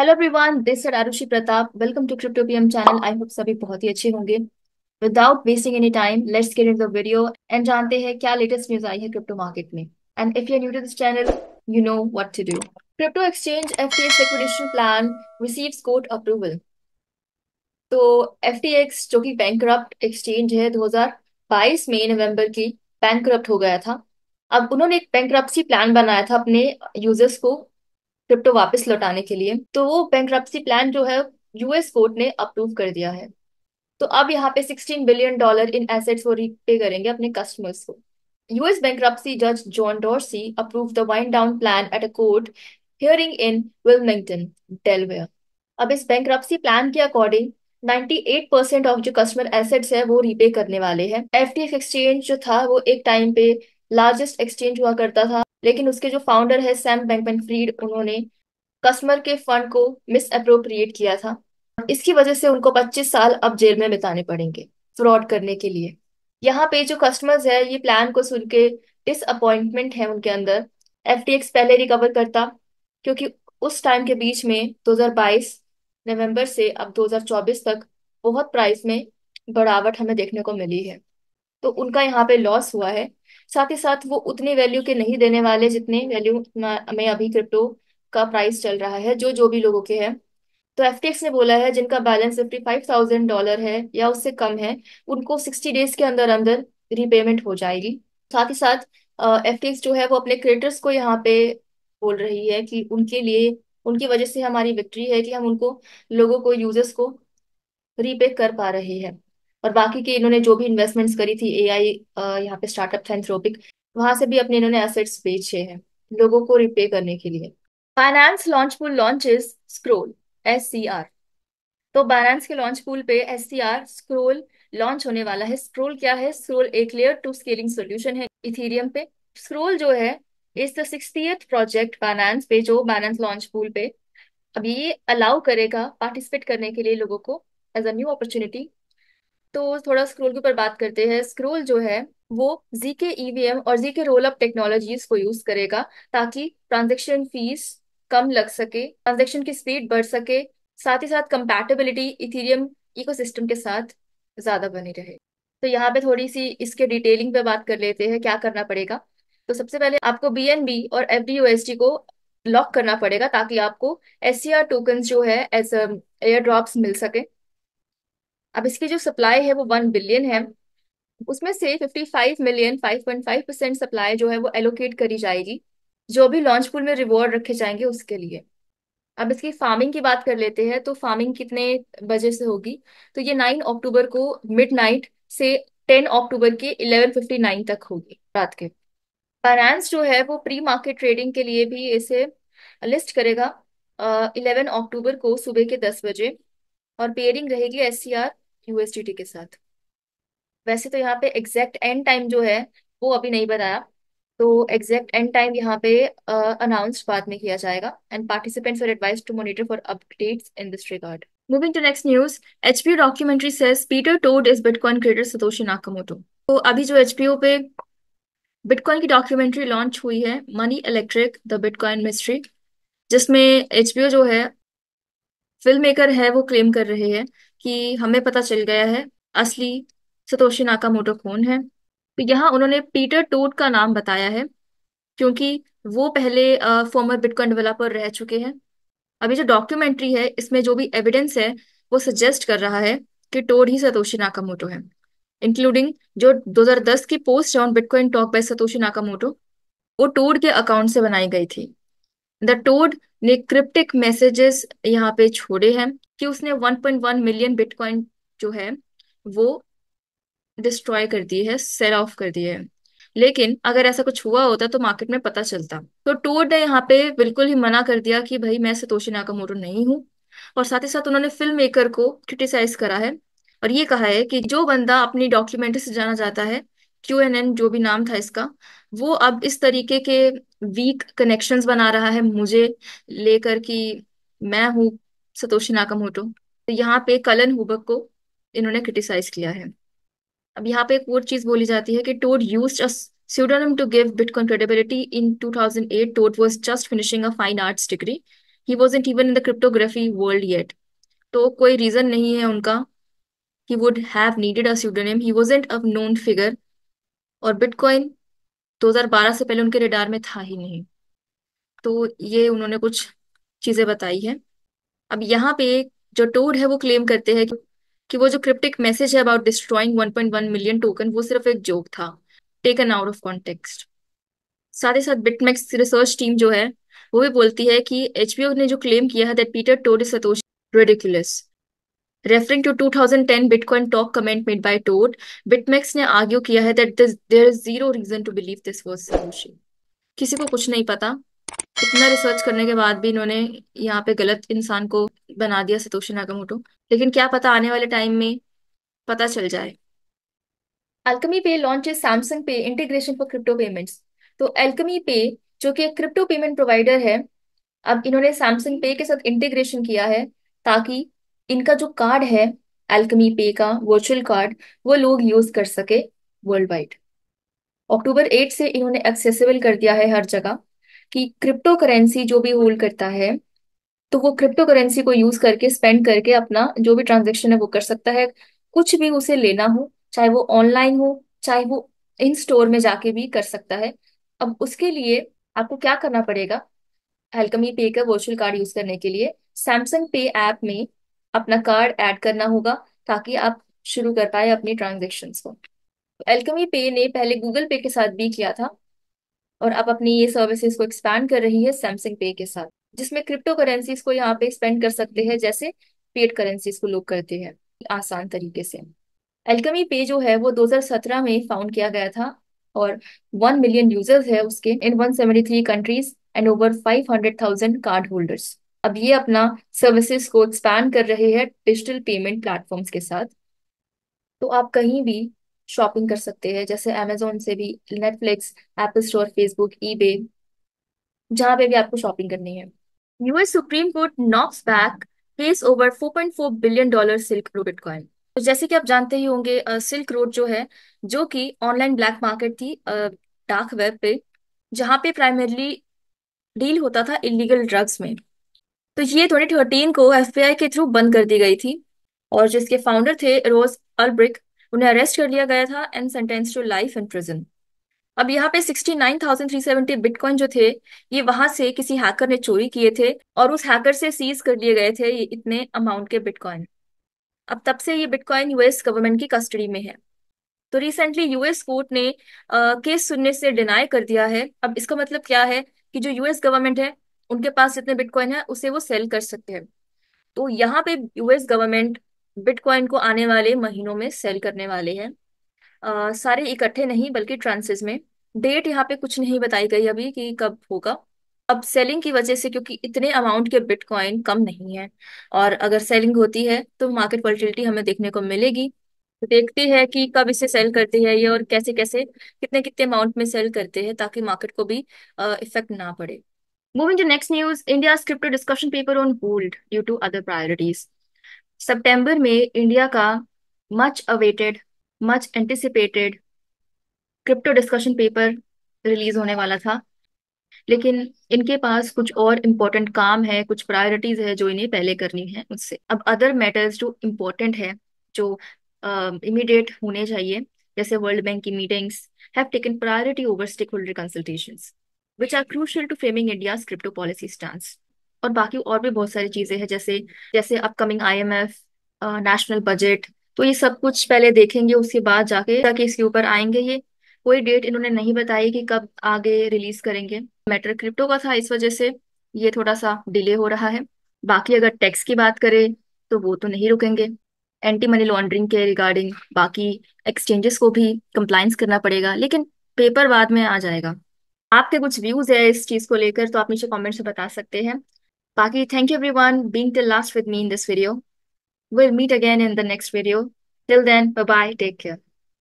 Hello everyone this is Arushi Pratap welcome to Cryptopium channel I hope सभी बहुत ही अच्छे होंगे without wasting any time let's get into the video and जानते हैं क्या लेटेस्ट न्यूज आई है क्रिप्टो मार्केट में and if you are new to this channel you know what to do crypto exchange FTX liquidation plan receives court approval तो FTX जो कि bankrupt exchange है 2022 में नवंबर की बैंकक्रप्ट हो गया था अब उन्होंने एक बैंक्रप्सी प्लान बनाया था अपने यूजर्स को क्रिप्टो वापस लौटाने के लिए तो वो बैंक प्लान जो है यूएस कोर्ट ने अप्रूव कर दिया है तो अब यहाँ पे 16 बिलियन डॉलर इन एसेट्स वो रीपे करेंगे अपने कस्टमर्स को यूएस बैंक जज John Dorsey approve the wind down plan at a court hearing in Wilmington Delaware अब इस बैंक प्लान के अकॉर्डिंग 98% ऑफ जो कस्टमर एसेट्स है वो रीपे करने वाले हैं एफ एक्सचेंज जो था वो एक टाइम पे लार्जेस्ट एक्सचेंज हुआ करता था लेकिन उसके जो फाउंडर है सैम बैंकमैन फ्रीड उन्होंने कस्टमर के फंड को मिस अप्रोप्रिएट किया था इसकी वजह से उनको 25 साल अब जेल में बिताने पड़ेंगे फ्रॉड करने के लिए यहाँ पे जो कस्टमर्स है ये प्लान को सुन के अपॉइंटमेंट है उनके अंदर एफ पहले रिकवर करता क्योंकि उस टाइम के बीच में 2022 नवंबर से अब 2024 तक बहुत प्राइस में बढ़ावट हमें देखने को मिली है तो उनका यहाँ पे लॉस हुआ है साथ ही साथ वो उतने वैल्यू के नहीं देने वाले जितने वैल्यू में अभी क्रिप्टो का प्राइस चल रहा है जो जो भी लोगों के है तो एफ ने बोला है जिनका balance fifty five thousand dollar है या उससे कम है उनको सिक्सटी डेज के अंदर अंदर रिपेमेंट हो जाएगी साथ ही साथ एफ uh, जो है वो अपने क्रिएटर्स को यहाँ पे बोल रही है कि उनके लिए उनकी वजह से हमारी विक्ट्री है कि हम उनको लोगों को यूजर्स को रीपे कर पा रहे हैं और बाकी के इन्होंने जो भी इन्वेस्टमेंट्स करी थी एआई यहाँ पे स्टार्टअप था एंथ्रोपिक वहां से भी अपने इन्होंने एसेट्स बेचे हैं लोगों को रिपे करने के लिए Binance launch pool launches scroll S C R तो बायनांस के लॉन्च पूल पे S C R scroll launch होने वाला है स्क्रोल क्या है स्क्रोल एक लेयर टू स्केलिंग सोल्यूशन है इथीरियम पे स्क्रोल जो है इस द सिक्सटीएथ प्रोजेक्ट बायनांस पे जो बायनांस लॉन्च पूल पे अब ये अलाउ करेगा पार्टिसिपेट करने के लिए लोगों को एज अ न्यू अपॉर्चुनिटी तो थोड़ा स्क्रोल के ऊपर बात करते हैं स्क्रोल जो है वो जीके ईवीएम e और जीके रोल अप टेक्नोलॉजीज को यूज करेगा ताकि ट्रांजेक्शन फीस कम लग सके ट्रांजेक्शन की स्पीड बढ़ सके साथ ही साथ कंपैटिबिलिटी इथेरियम इकोसिस्टम के साथ ज्यादा बनी रहे तो यहाँ पे थोड़ी सी इसके डिटेलिंग पे बात कर लेते हैं क्या करना पड़ेगा तो सबसे पहले आपको बी और एफ डी को लॉक करना पड़ेगा ताकि आपको एस सी आर टोकन जो है एज एयर ड्रॉप्स मिल सके अब इसकी जो सप्लाई है वो वन बिलियन है उसमें से fifty five million five point five percent supply जो है वो एलोकेट करी जाएगी जो भी लॉन्च पूल में रिवॉर्ड रखे जाएंगे उसके लिए अब इसकी फार्मिंग की बात कर लेते हैं तो फार्मिंग कितने बजे से होगी तो ये नाइन अक्टूबर को मिड से टेन अक्टूबर के इलेवन फिफ्टी नाइन तक होगी रात के फाइनेंस जो है वो प्री मार्केट ट्रेडिंग के लिए भी इसे लिस्ट करेगा इलेवन अक्टूबर को सुबह के दस बजे और पेयरिंग रहेगी एस सी आर टी के साथ वैसे तो यहाँ पे एग्जैक्ट एंड टाइम जो है वो अभी नहीं बताया तो एग्जैक्ट एंड टाइम यहाँ पे अनाउंस uh, बाद में किया जाएगा and participants are advise to monitor for updates in this regard Moving to next news, HBO documentary says Peter Todd is bitcoin creator Satoshi Nakamoto. तो अभी जो एचपीओ पे बिटकॉइन की डॉक्यूमेंट्री लॉन्च हुई है money electric the bitcoin mystery जिसमें H जो है फिल्म मेकर है वो क्लेम कर रहे हैं कि हमें पता चल गया है असली सतोशी मोटो कौन है तो यहाँ उन्होंने पीटर टोड का नाम बताया है क्योंकि वो पहले फॉर्मर बिटकॉइन डेवलपर रह चुके हैं अभी जो डॉक्यूमेंट्री है इसमें जो भी एविडेंस है वो सजेस्ट कर रहा है कि टोड ही सतोशी मोटो है इंक्लूडिंग जो 2010 की post on bitcoin talk by Satoshi Moto वो टोड के अकाउंट से बनाई गई थी द टोड ने क्रिप्टिक मैसेजेस यहाँ पे छोड़े हैं कि उसने 1.1 मिलियन बिटकॉइन जो है वो डिस्ट्रॉय कर दी है सेल ऑफ कर दी है लेकिन अगर ऐसा कुछ हुआ होता तो मार्केट में पता चलता तो टोड ने यहाँ पे बिल्कुल ही मना कर दिया कि भाई मैं सतोशी नाकामोटो नहीं हूँ और साथ ही साथ उन्होंने फिल्म मेकर को क्रिटिसाइज करा है और ये कहा है कि जो बंदा अपनी डॉक्यूमेंट्री से जाना जाता है क्यू एन एन जो भी नाम था इसका वो अब इस तरीके के वीक कनेक्शंस बना रहा है मुझे लेकर कि मैं हूं सतोशी होटो तो यहाँ पे कलन हुबक को इन्होंने क्रिटिसाइज किया है अब यहाँ पे एक और चीज बोली जाती है कि Todd use pseudonym to give bitcoin credibility in 2008 Todd was just finishing a fine arts degree he wasn't even in the cryptography world yet तो कोई रीजन नहीं है उनका he would have needed a pseudonym he wasn't a known figure और bitcoin 2012 से पहले उनके radar में था ही नहीं तो ये उन्होंने कुछ चीजें बताई है अब यहाँ पे जो टोड है वो क्लेम करते हैं कि, कि वो जो क्रिप्टिक मैसेज है अबाउट डिस्ट्रॉइंग 1.1 मिलियन टोकन वो सिर्फ एक जोक था टेकन आउट ऑफ कॉन्टेक्स्ट साथ ही साथ बिटमैक्स रिसर्च टीम जो है वो भी बोलती है कि एचपीओ ने जो क्लेम किया है that Peter Todd is Satoshi ridiculous referring to 2010 bitcoin talk comment made by Todd Bitmex ने आर्ग्यू किया है that there is zero reason to believe this was was किसी को कुछ नहीं पता इतना रिसर्च करने के बाद भी इन्होंने यहाँ पे गलत इंसान को बना दिया सतोशी नाकामोटो लेकिन क्या पता आने वाले टाइम में पता चल जाए अल्कमी पे लॉन्च है सैमसंग पे इंटीग्रेशन फॉर क्रिप्टो पेमेंट्स तो अल्कमी पे जो कि एक क्रिप्टो पेमेंट प्रोवाइडर है अब इन्होंने सैमसंग पे के साथ इंटीग्रेशन किया है ताकि इनका जो कार्ड है एल्कमी पे का वर्चुअल कार्ड वो लोग यूज कर सके वर्ल्ड वाइड अक्टूबर एट से इन्होंने एक्सेसिबल कर दिया है हर जगह कि क्रिप्टो करेंसी जो भी होल्ड करता है तो वो क्रिप्टो करेंसी को यूज करके स्पेंड करके अपना जो भी ट्रांजेक्शन है वो कर सकता है कुछ भी उसे लेना हो चाहे वो ऑनलाइन हो चाहे वो इन स्टोर में जाके भी कर सकता है अब उसके लिए आपको क्या करना पड़ेगा हेल्कमी पे का वर्चुअल कार्ड यूज करने के लिए सैमसंग पे ऐप में अपना कार्ड ऐड करना होगा ताकि आप शुरू कर पाए अपनी ट्रांजेक्शन को एल्कमी पे ने पहले गूगल पे के साथ भी किया था और अब अपनी ये सर्विसेज को एक्सपैंड कर रही है सैमसंग पे के साथ जिसमें क्रिप्टो करेंसीज को यहाँ पे एक्सपेंड कर सकते हैं जैसे पेड करेंसीज को लोग करते हैं आसान तरीके से एल्कमी पे जो है वो 2017 में फाउंड किया गया था और वन मिलियन यूजर्स है उसके in three countries and over thousand card holders अब ये अपना सर्विसेज को एक्सपैंड कर रहे हैं डिजिटल पेमेंट प्लेटफॉर्म्स के साथ तो आप कहीं भी शॉपिंग कर सकते हैं जैसे अमेजोन से भी Netflix Apple store Facebook eBay जहां पे भी आपको शॉपिंग करनी है US Supreme Court knocks back case over 4.4 billion dollar Silk Road bitcoin तो जैसे कि आप जानते ही होंगे सिल्क रोड जो है जो कि ऑनलाइन ब्लैक मार्केट थी डार्क वेब पे जहाँ पे प्राइमरली डील होता था इलीगल ड्रग्स में तो ये 2013 को एफबीआई के थ्रू बंद कर दी गई थी और जिसके फाउंडर थे रोज अल्ब्रिक उन्हें अरेस्ट कर लिया गया था and sentence to life in prison अब यहाँ पे 69,370 बिटकॉइन जो थे ये वहां से किसी हैकर ने चोरी किए थे और उस हैकर से सीज कर लिए गए थे ये इतने अमाउंट के बिटकॉइन अब तब से ये बिटकॉइन यूएस गवर्नमेंट की कस्टडी में है तो रिसेंटली यूएस कोर्ट ने केस सुनने से डिनाई कर दिया है अब इसका मतलब क्या है कि जो यूएस गवर्नमेंट है उनके पास जितने बिटकॉइन है उसे वो सेल कर सकते हैं तो यहाँ पे यूएस गवर्नमेंट बिटकॉइन को आने वाले महीनों में सेल करने वाले हैं सारे इकट्ठे नहीं बल्कि ट्रांसेस में डेट यहाँ पे कुछ नहीं बताई गई अभी कि कब होगा अब सेलिंग की वजह से क्योंकि इतने अमाउंट के बिटकॉइन कम नहीं है और अगर सेलिंग होती है तो मार्केट वॉलिटिलिटी हमें देखने को मिलेगी तो देखते हैं कि कब इसे सेल करते हैं ये और कैसे कैसे कितने कितने अमाउंट में सेल करते हैं ताकि मार्केट को भी इफेक्ट ना पड़े Moving to next news, India's crypto discussion paper on hold due to other priorities. September में India का much awaited, much anticipated crypto discussion paper release होने वाला था लेकिन इनके पास कुछ और इम्पोर्टेंट काम है कुछ प्रायोरिटीज है जो इन्हें पहले करनी है उससे अब अदर मैटर्स जो इम्पोर्टेंट है जो इमीडिएट uh, होने चाहिए जैसे वर्ल्ड बैंक की meetings have taken priority over stake holder consultations which are crucial to framing India crypto policy stance और बाकी और भी बहुत सारी चीजें हैं जैसे जैसे upcoming I M F national budget तो ये सब कुछ पहले देखेंगे उसके बाद जाके ताकि इसके ऊपर आएंगे ये कोई डेट इन्होंने नहीं बताई कि कब आगे रिलीज करेंगे मैटर क्रिप्टो का था इस वजह से ये थोड़ा सा डिले हो रहा है बाकी अगर टैक्स की बात करें तो वो तो नहीं रुकेंगे एंटी मनी लॉन्ड्रिंग के रिगार्डिंग बाकी एक्सचेंजेस को भी कंप्लाइंस करना पड़ेगा लेकिन पेपर बाद में आ जाएगा आपके कुछ व्यूज है इस चीज को लेकर तो आप नीचे कॉमेंट से बता सकते हैं बाकी thank you one being till last with me in this video will meet again in the next video till then bye take care